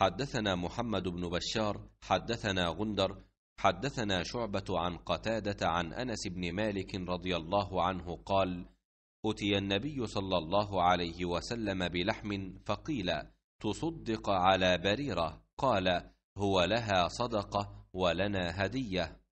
حدثنا محمد بن بشار حدثنا غندر حدثنا شعبة عن قتادة عن أنس بن مالك رضي الله عنه قال: أتي النبي صلى الله عليه وسلم بلحم فقيل: تصدق على بريرة، قال: هو لها صدقة ولنا هدية.